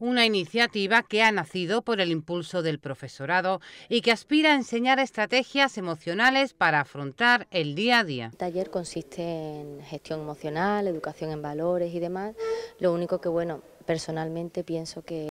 una iniciativa que ha nacido por el impulso del profesorado y que aspira a enseñar estrategias emocionales para afrontar el día a día. El taller consiste en gestión emocional, educación en valores y demás. Lo único que, bueno, personalmente pienso que